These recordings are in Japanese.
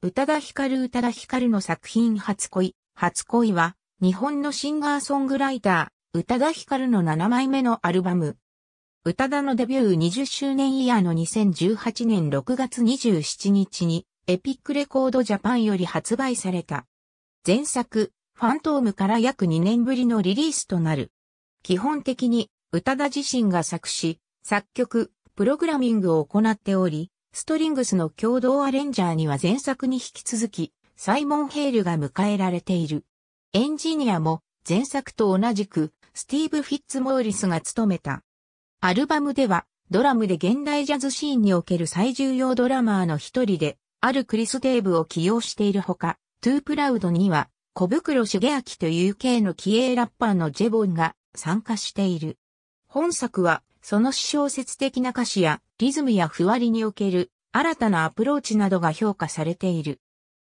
宇多田ヒカル宇多田ヒカルの作品初恋。初恋は、日本のシンガーソングライター、宇多田ヒカルの7枚目のアルバム。宇多田のデビュー20周年イヤーの2018年6月27日に、エピックレコードジャパンより発売された。前作、ファントームから約2年ぶりのリリースとなる。基本的に、宇多田自身が作詞、作曲、プログラミングを行っており、ストリングスの共同アレンジャーには前作に引き続き、サイモン・ヘールが迎えられている。エンジニアも前作と同じく、スティーブ・フィッツ・モーリスが務めた。アルバムでは、ドラムで現代ジャズシーンにおける最重要ドラマーの一人で、あるクリス・デーブを起用しているほか、トゥープラウドには、小袋茂明という系の気鋭ラッパーのジェボンが参加している。本作は、その小説的な歌詞や、リズムやふわりにおける新たなアプローチなどが評価されている。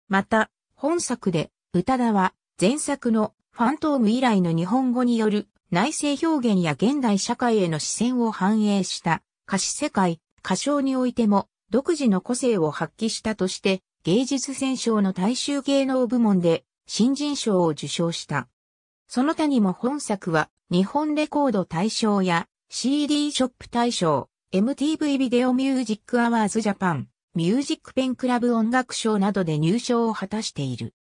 また、本作で、歌田は前作のファントーム以来の日本語による内政表現や現代社会への視線を反映した歌詞世界、歌唱においても独自の個性を発揮したとして芸術選奨の大衆芸能部門で新人賞を受賞した。その他にも本作は日本レコード大賞や CD ショップ大賞、MTV ビデオミュージックアワーズジャパン、ミュージックペンクラブ音楽賞などで入賞を果たしている。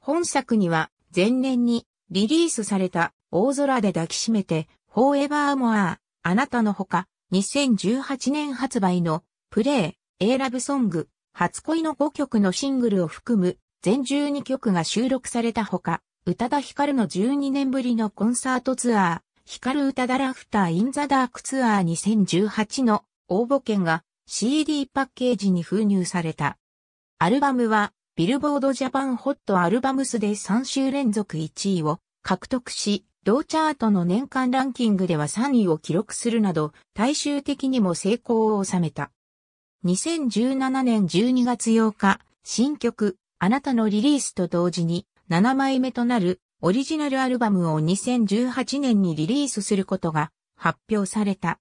本作には、前年にリリースされた大空で抱きしめて、フォーエバーモアあなたのほか、2018年発売のプレイ、エラブソング、初恋の5曲のシングルを含む全12曲が収録されたほか、宇多田ヒカルの12年ぶりのコンサートツアー、光る歌ダラフター・イン・ザ・ダークツアー2018の応募券が CD パッケージに封入された。アルバムはビルボードジャパンホットアルバムスで3週連続1位を獲得し、同チャートの年間ランキングでは3位を記録するなど、大衆的にも成功を収めた。2017年12月8日、新曲、あなたのリリースと同時に7枚目となるオリジナルアルバムを2018年にリリースすることが発表された。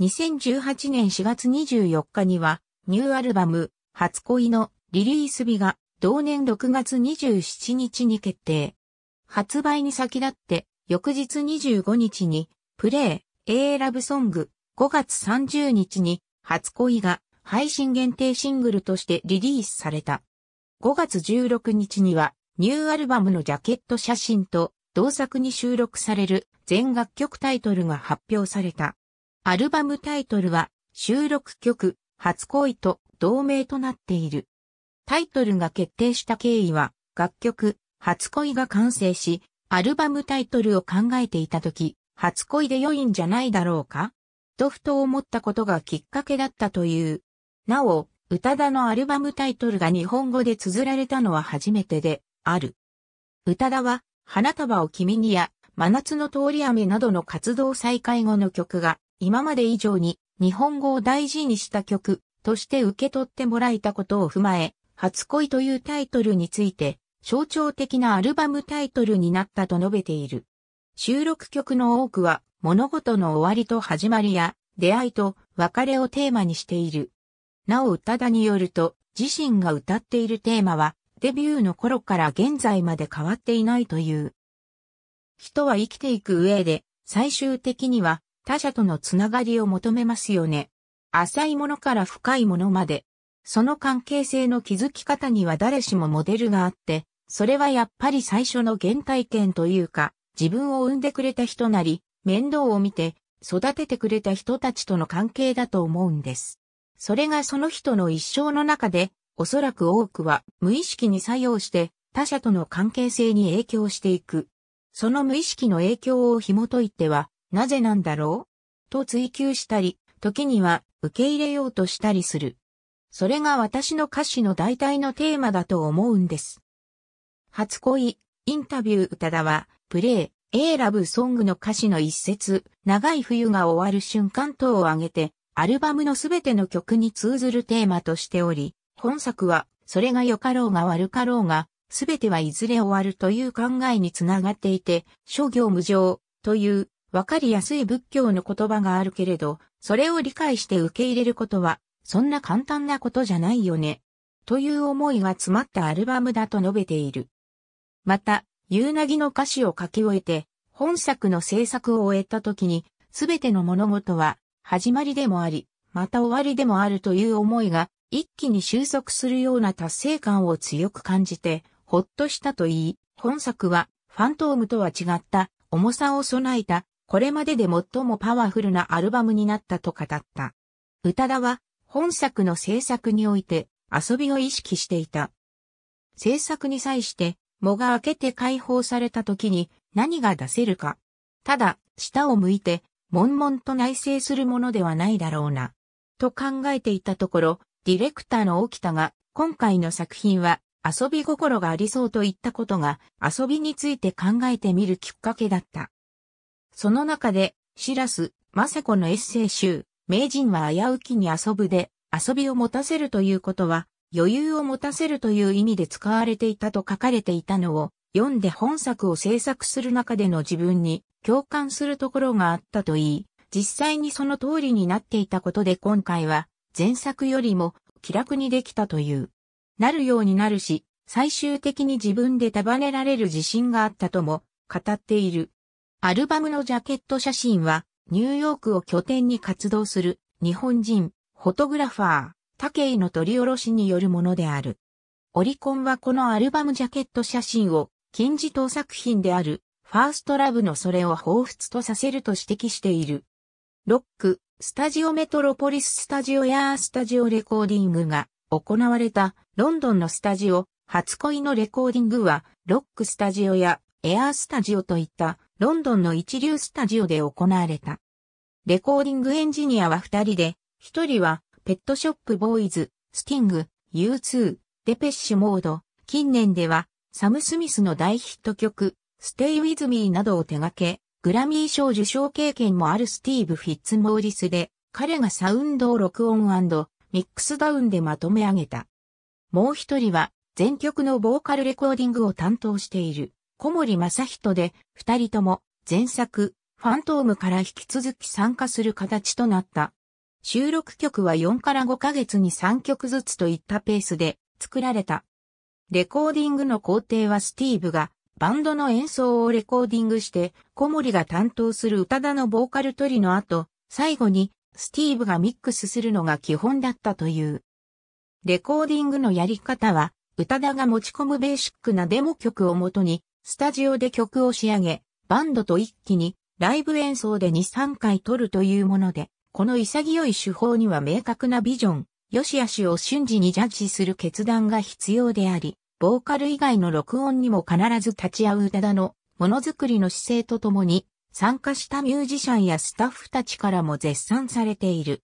2018年4月24日には、ニューアルバム、初恋のリリース日が同年6月27日に決定。発売に先立って、翌日25日に、プレイ、A ラブソング、5月30日に、初恋が配信限定シングルとしてリリースされた。5月16日には、ニューアルバムのジャケット写真と同作に収録される全楽曲タイトルが発表された。アルバムタイトルは収録曲初恋と同名となっている。タイトルが決定した経緯は楽曲初恋が完成し、アルバムタイトルを考えていた時、初恋で良いんじゃないだろうかとふと思ったことがきっかけだったという。なお、宇多田のアルバムタイトルが日本語で綴られたのは初めてで、ある。宇多田は、花束を君にや、真夏の通り雨などの活動再開後の曲が、今まで以上に日本語を大事にした曲として受け取ってもらえたことを踏まえ、初恋というタイトルについて、象徴的なアルバムタイトルになったと述べている。収録曲の多くは、物事の終わりと始まりや、出会いと別れをテーマにしている。なお、宇多田によると、自身が歌っているテーマは、デビューの頃から現在まで変わっていないという。人は生きていく上で、最終的には他者とのつながりを求めますよね。浅いものから深いものまで。その関係性の築き方には誰しもモデルがあって、それはやっぱり最初の原体験というか、自分を産んでくれた人なり、面倒を見て、育ててくれた人たちとの関係だと思うんです。それがその人の一生の中でおそらく多くは無意識に作用して他者との関係性に影響していく。その無意識の影響を紐解いては、なぜなんだろうと追求したり、時には受け入れようとしたりする。それが私の歌詞の大体のテーマだと思うんです。初恋、インタビュー歌田は、プレイ、A ラブソングの歌詞の一節、長い冬が終わる瞬間等を挙げて、アルバムのすべての曲に通ずるテーマとしており、本作は、それが良かろうが悪かろうが、すべてはいずれ終わるという考えにつながっていて、諸行無常というわかりやすい仏教の言葉があるけれど、それを理解して受け入れることは、そんな簡単なことじゃないよね。という思いが詰まったアルバムだと述べている。また、夕凪の歌詞を書き終えて、本作の制作を終えた時に、すべての物事は、始まりでもあり、また終わりでもあるという思いが一気に収束するような達成感を強く感じて、ほっとしたと言い、本作はファントームとは違った重さを備えた、これまでで最もパワフルなアルバムになったと語った。宇多田は本作の制作において遊びを意識していた。制作に際して、藻が開けて解放された時に何が出せるか。ただ、下を向いて、悶々と内省するものではないだろうな。と考えていたところ、ディレクターの沖田が、今回の作品は遊び心がありそうと言ったことが遊びについて考えてみるきっかけだった。その中で、シラス、マセコのエッセイ集、名人は危うきに遊ぶで、遊びを持たせるということは、余裕を持たせるという意味で使われていたと書かれていたのを、読んで本作を制作する中での自分に共感するところがあったといい、実際にその通りになっていたことで今回は前作よりも気楽にできたという。なるようになるし、最終的に自分で束ねられる自信があったとも語っている。アルバムのジャケット写真は、ニューヨークを拠点に活動する日本人、フォトグラファー、竹井の取り下ろしによるものである。オリコンはこのアルバムジャケット写真を、金字塔作品である、ファーストラブのそれを彷彿とさせると指摘している。ロック、スタジオメトロポリススタジオやスタジオレコーディングが行われたロンドンのスタジオ、初恋のレコーディングは、ロックスタジオやエアースタジオといったロンドンの一流スタジオで行われた。レコーディングエンジニアは二人で、一人はペットショップボーイズ、スティング、U2、デペッシュモード、近年ではサム・スミスの大ヒット曲、ステイ・ウィズ・ミーなどを手掛け、グラミー賞受賞経験もあるスティーブ・フィッツ・モーリスで、彼がサウンドを録音ミックスダウンでまとめ上げた。もう一人は、全曲のボーカルレコーディングを担当している、小森正人で、二人とも、前作、ファントームから引き続き参加する形となった。収録曲は4から5ヶ月に3曲ずつといったペースで作られた。レコーディングの工程はスティーブがバンドの演奏をレコーディングして、小森が担当する歌田のボーカル取りの後、最後にスティーブがミックスするのが基本だったという。レコーディングのやり方は、歌田が持ち込むベーシックなデモ曲をもとに、スタジオで曲を仕上げ、バンドと一気にライブ演奏で2、3回撮るというもので、この潔い手法には明確なビジョン、良し悪しを瞬時にジャッジする決断が必要であり、ボーカル以外の録音にも必ず立ち会う宇多田のものづくりの姿勢とともに、参加したミュージシャンやスタッフたちからも絶賛されている。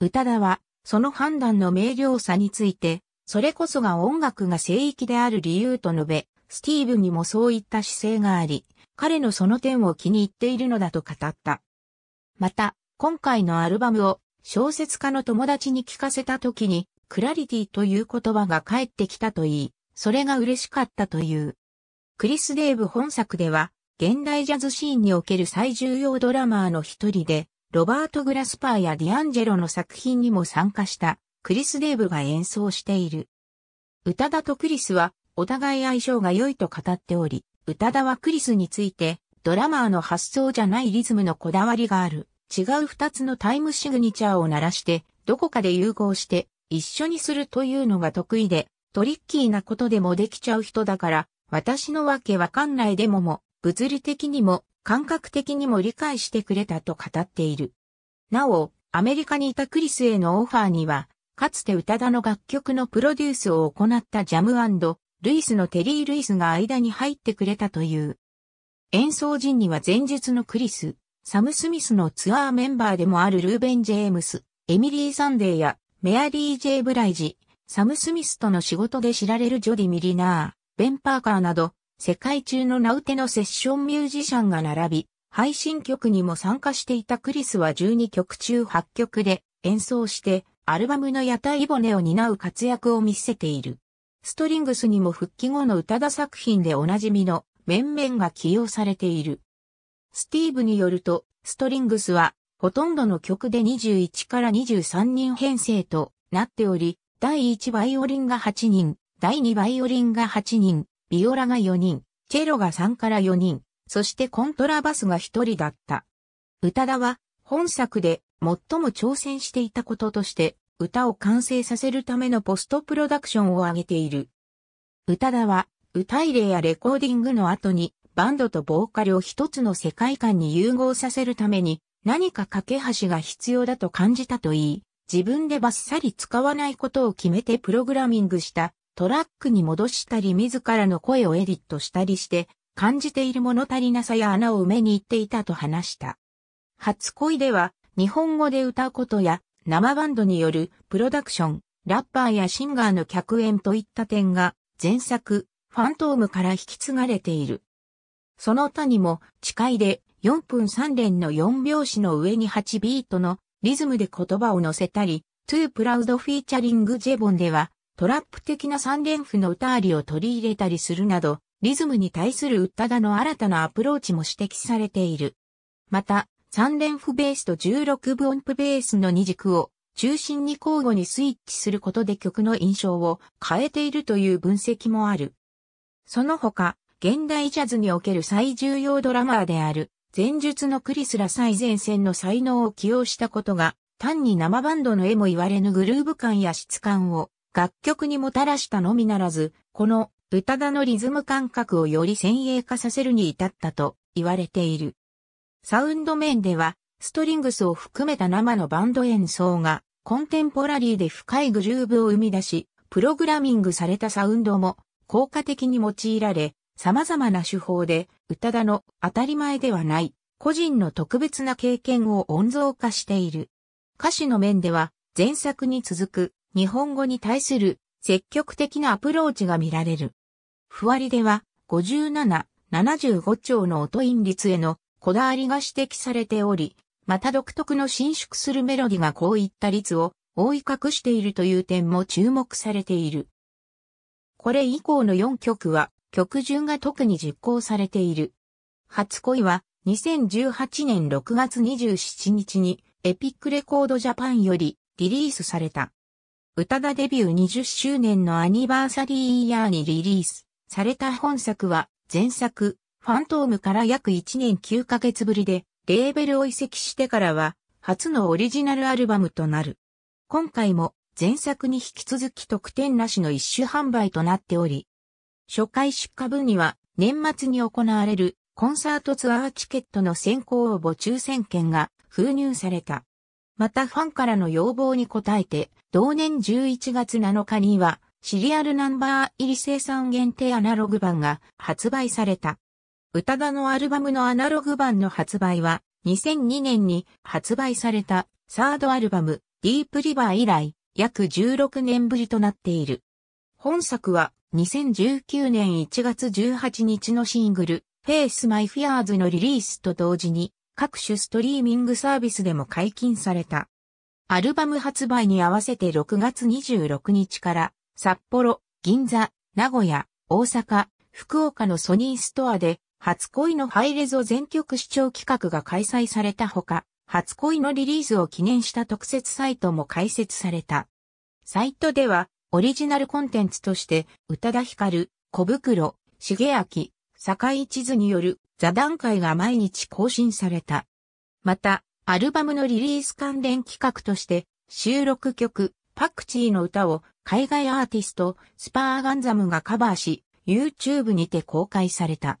宇多田は、その判断の明瞭さについて、それこそが音楽が聖域である理由と述べ、スティーブにもそういった姿勢があり、彼のその点を気に入っているのだと語った。また、今回のアルバムを小説家の友達に聞かせた時に、クラリティという言葉が返ってきたといい、それが嬉しかったという。クリス・デーブ本作では、現代ジャズシーンにおける最重要ドラマーの一人で、ロバート・グラスパーやディアンジェロの作品にも参加したクリス・デーブが演奏している。宇多田とクリスはお互い相性が良いと語っており、宇多田はクリスについてドラマーの発想じゃないリズムのこだわりがある。違う二つのタイムシグニチャーを鳴らして、どこかで融合して一緒にするというのが得意で、トリッキーなことでもできちゃう人だから、私のわけわかんないでもも、物理的にも、感覚的にも理解してくれたと語っている。なお、アメリカにいたクリスへのオファーには、かつて歌田の楽曲のプロデュースを行ったジャムルイスのテリー・ルイスが間に入ってくれたという。演奏陣には前日のクリス、サム・スミスのツアーメンバーでもあるルーベン・ジェームス、エミリー・サンデーやメアリー・ジェイ・ブライジ、サム・スミスとの仕事で知られるジョディ・ミリナー、ベン・パーカーなど、世界中の名うてのセッションミュージシャンが並び、配信曲にも参加していたクリスは12曲中8曲で演奏して、アルバムの屋台骨を担う活躍を見せている。ストリングスにも復帰後の歌田作品でおなじみの面々が起用されている。スティーブによると、ストリングスは、ほとんどの曲で21から23人編成となっており、第1バイオリンが8人、第2バイオリンが8人、ビオラが4人、チェロが3から4人、そしてコントラバスが1人だった。歌田は本作で最も挑戦していたこととして歌を完成させるためのポストプロダクションを挙げている。歌田は歌入れやレコーディングの後にバンドとボーカルを一つの世界観に融合させるために何か架け橋が必要だと感じたといい、自分でバッサリ使わないことを決めてプログラミングしたトラックに戻したり自らの声をエディットしたりして感じている物足りなさや穴を埋めに行っていたと話した。初恋では日本語で歌うことや生バンドによるプロダクション、ラッパーやシンガーの客演といった点が前作ファントームから引き継がれている。その他にも、誓いで4分3連の4拍子の上に8ビートのリズムで言葉を乗せたり、トゥープラウドフィーチャリングジェボンでは、トラップ的な三連符の歌ありを取り入れたりするなど、リズムに対する歌だの新たなアプローチも指摘されている。また、三連符ベースと16分音符ベースの二軸を中心に交互にスイッチすることで曲の印象を変えているという分析もある。その他、現代ジャズにおける最重要ドラマーである前述のクリスら最前線の才能を起用したことが、単に生バンドの絵も言われぬグルーヴ感や質感を楽曲にもたらしたのみならず、この宇多田のリズム感覚をより先鋭化させるに至ったと言われている。サウンド面では、ストリングスを含めた生のバンド演奏が、コンテンポラリーで深いグルーブを生み出し、プログラミングされたサウンドも効果的に用いられ、様々な手法で、宇多田の当たり前ではない、個人の特別な経験を温存化している。歌詞の面では、前作に続く、日本語に対する積極的なアプローチが見られる。ふわりでは、57、75兆の音韻律へのこだわりが指摘されており、また独特の伸縮するメロディがこういった率を覆い隠しているという点も注目されている。これ以降の4曲は曲順が特に実行されている。初恋は2018年6月27日にエピックレコードジャパンよりリリースされた。歌田デビュー20周年のアニバーサリーイヤーにリリースされた本作は前作ファントームから約1年9ヶ月ぶりでレーベルを移籍してからは初のオリジナルアルバムとなる。今回も前作に引き続き特典なしの一種販売となっており、初回出荷分には年末に行われるコンサートツアーチケットの先行応募抽選券が封入された。またファンからの要望に応えて、同年11月7日にはシリアルナンバー入り生産限定アナログ版が発売された。宇多田のアルバムのアナログ版の発売は2002年に発売されたサードアルバムディープリバー以来約16年ぶりとなっている。本作は2019年1月18日のシングル、Face My Fears のリリースと同時に、各種ストリーミングサービスでも解禁された。アルバム発売に合わせて6月26日から、札幌、銀座、名古屋、大阪、福岡のソニーストアで、初恋のハイレゾ全曲視聴企画が開催されたほか、初恋のリリースを記念した特設サイトも開設された。サイトでは、オリジナルコンテンツとして、宇多田ヒカル、小袋、重明、坂井地図による座談会が毎日更新された。また、アルバムのリリース関連企画として、収録曲、パクチーの歌を海外アーティスト、スパーガンザムがカバーし、YouTube にて公開された。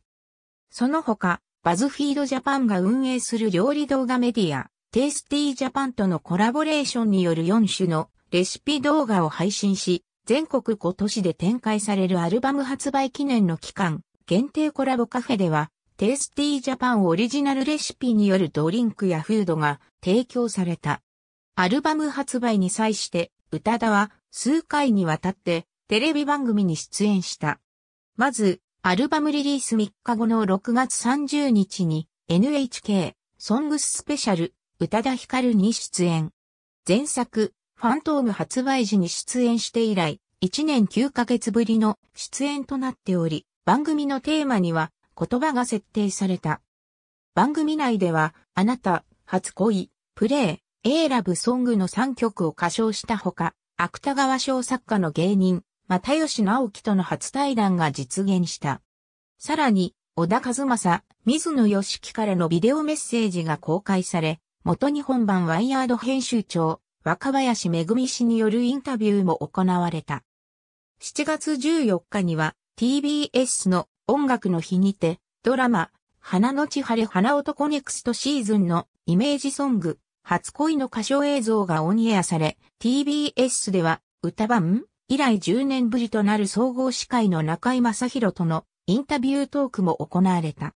その他、バズフィードジャパンが運営する料理動画メディア、テイスティージャパンとのコラボレーションによる4種のレシピ動画を配信し、全国5都市で展開されるアルバム発売記念の期間、限定コラボカフェでは、テイスティージャパンオリジナルレシピによるドリンクやフードが提供された。アルバム発売に際して、歌田は数回にわたってテレビ番組に出演した。まず、アルバムリリース3日後の6月30日に NHK ソングススペシャル歌田光に出演。前作、ファントーム発売時に出演して以来、1年9ヶ月ぶりの出演となっており、番組のテーマには言葉が設定された。番組内では、あなた、初恋、プレイ、エーラブソングの3曲を歌唱したほか、芥川賞作家の芸人、又吉直樹との初対談が実現した。さらに、小田和正、水野良樹からのビデオメッセージが公開され、元日本版ワイヤード編集長、若林めぐみ氏によるインタビューも行われた。7月14日には TBS の音楽の日にてドラマ花のち晴れ花男ネクストシーズンのイメージソング初恋の歌唱映像がオンエアされ TBS では歌番以来10年ぶりとなる総合司会の中井正宏とのインタビュートークも行われた。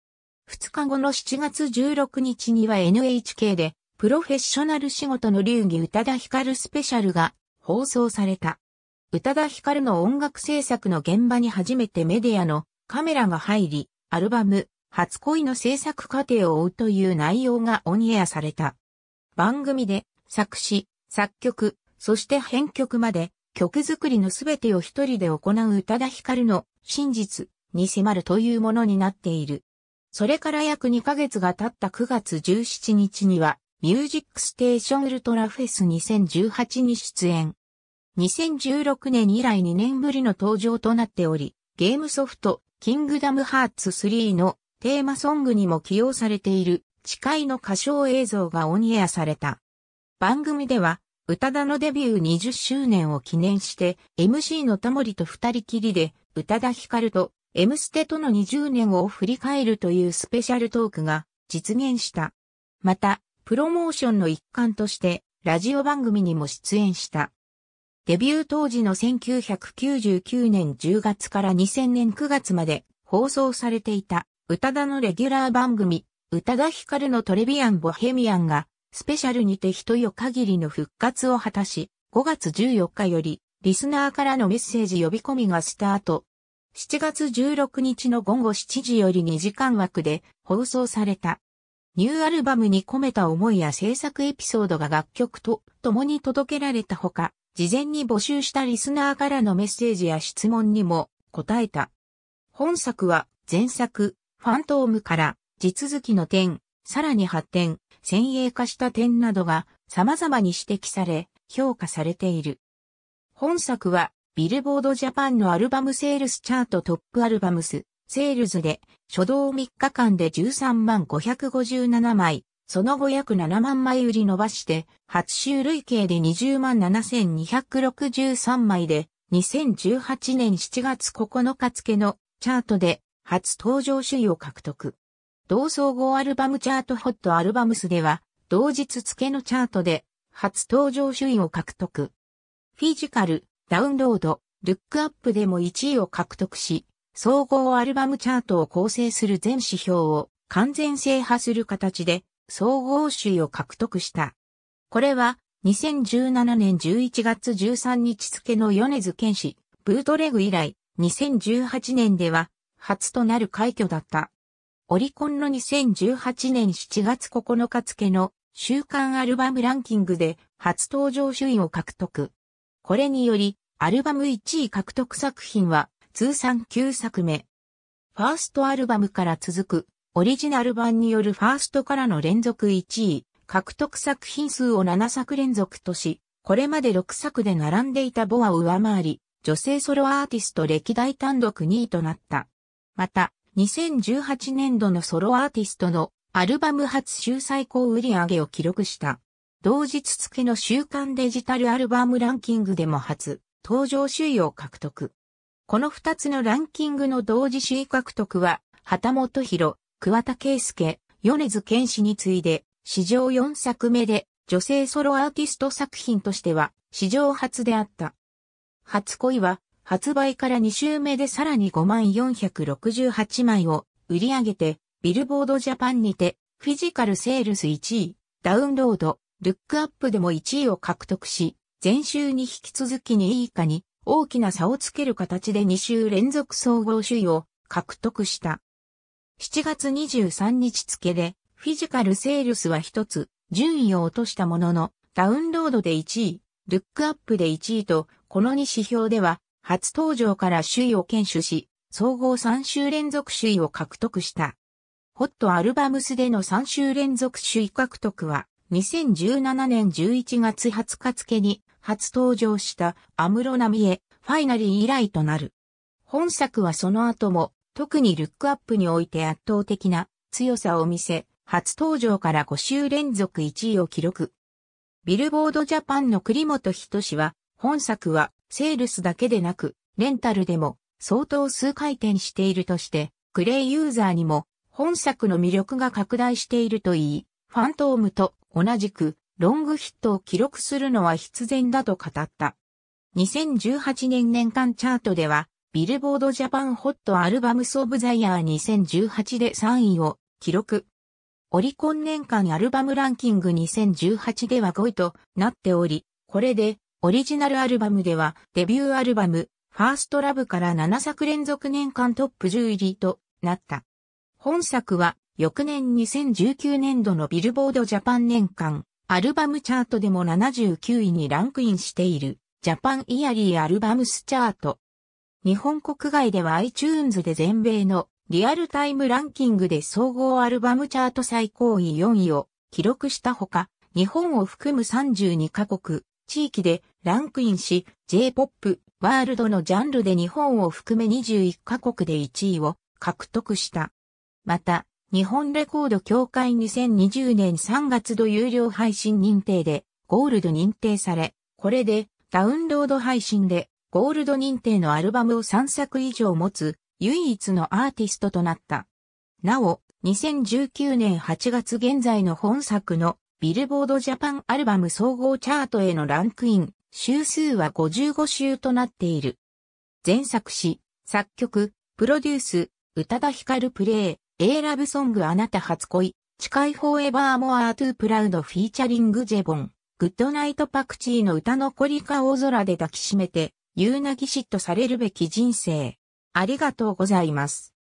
2日後の7月16日には NHK でプロフェッショナル仕事の流儀宇多田ヒカルスペシャルが放送された。宇多田ヒカルの音楽制作の現場に初めてメディアのカメラが入り、アルバム、初恋の制作過程を追うという内容がオンエアされた。番組で作詞、作曲、そして編曲まで曲作りのすべてを一人で行う宇多田ヒカルの真実に迫るというものになっている。それから約2ヶ月が経った9月17日にはミュージックステーションウルトラフェス2018に出演。2016年以来2年ぶりの登場となっており、ゲームソフト、キングダムハーツ3のテーマソングにも起用されている、誓いの歌唱映像がオンエアされた。番組では、歌田のデビュー20周年を記念して、MC のタモリと二人きりで、歌田ヒカルと、M ステとの20年を振り返るというスペシャルトークが実現した。また、プロモーションの一環として、ラジオ番組にも出演した。デビュー当時の1999年10月から2000年9月まで放送されていた、宇多田のレギュラー番組、宇多田ヒカルのトレビアン・ボヘミアンが、スペシャルにて一夜限りの復活を果たし、5月14日より、リスナーからのメッセージ呼び込みがスタート。7月16日の午後7時より2時間枠で放送された。ニューアルバムに込めた思いや制作エピソードが楽曲と共に届けられたほか、事前に募集したリスナーからのメッセージや質問にも答えた。本作は前作、ファントームから地続きの点、さらに発展、先鋭化した点などが様々に指摘され、評価されている。本作はビルボードジャパンのアルバムセールスチャートトップアルバムスセールズで、初動3日間で13万557枚、その後約7万枚売り伸ばして、初週累計で20万7263枚で、2018年7月9日付のチャートで初登場首位を獲得。同総合アルバムチャートホットアルバムスでは、同日付のチャートで初登場首位を獲得。フィジカル、ダウンロード、ルックアップでも1位を獲得し、総合アルバムチャートを構成する全指標を完全制覇する形で総合首位を獲得した。これは2017年11月13日付の米津玄師、ブートレグ以来2018年では初となる快挙だった。オリコンの2018年7月9日付の週刊アルバムランキングで初登場首位を獲得。これにより、アルバム1位獲得作品は通算9作目。ファーストアルバムから続く、オリジナル版によるファーストからの連続1位、獲得作品数を7作連続とし、これまで6作で並んでいたボアを上回り、女性ソロアーティスト歴代単独2位となった。また、2018年度のソロアーティストのアルバム初週最高売上を記録した。同日付の週刊デジタルアルバムランキングでも初、登場首位を獲得。この二つのランキングの同時首位獲得は、畑本博、桑田圭介、米津玄師に次いで、史上四作目で、女性ソロアーティスト作品としては、史上初であった。初恋は、発売から2週目でさらに5468枚を売り上げて、ビルボードジャパンにて、フィジカルセールス1位、ダウンロード、ルックアップでも1位を獲得し、前週に引き続き2位以下に大きな差をつける形で2週連続総合首位を獲得した。7月23日付で、フィジカルセールスは一つ、順位を落としたものの、ダウンロードで1位、ルックアップで1位と、この2指標では、初登場から首位を堅守し、総合3週連続首位を獲得した。ホットアルバムスでの3週連続首位獲得は、2017年11月20日付に初登場した安室奈美恵、ファイナリー以来となる。本作はその後も、特にルックアップにおいて圧倒的な強さを見せ、初登場から5週連続1位を記録。ビルボードジャパンの栗本人志は、本作はセールスだけでなく、レンタルでも相当数回転しているとして、クレイユーザーにも本作の魅力が拡大しているといい、ファントームと同じくロングヒットを記録するのは必然だと語った。2018年年間チャートでは、ビルボードジャパンホットアルバムソブザイヤー2018で3位を記録。オリコン年間アルバムランキング2018では5位となっており、これでオリジナルアルバムではデビューアルバムファーストラブから7作連続年間トップ10入りとなった。本作は翌年2019年度のビルボードジャパン年間アルバムチャートでも79位にランクインしている、ジャパンイヤリーアルバムスチャート。日本国外では iTunes で全米のリアルタイムランキングで総合アルバムチャート最高位4位を記録したほか、日本を含む32カ国、地域でランクインし、J-POP、ワールドのジャンルで日本を含め21カ国で1位を獲得した。また、日本レコード協会2020年3月度有料配信認定でゴールド認定され、これでダウンロード配信でゴールド認定のアルバムを3作以上持つ唯一のアーティストとなった。なお、2019年8月現在の本作のビルボードジャパンアルバム総合チャートへのランクイン、週数は55週となっている。全作詞、作曲、プロデュース、宇多田ヒカルプレイ、A ラブソングあなた初恋、近いフォーエバーモアートゥープラウドフィーチャリングジェボン、グッドナイトパクチーの歌残りか大空で抱きしめて、言うなぎしっとされるべき人生。ありがとうございます。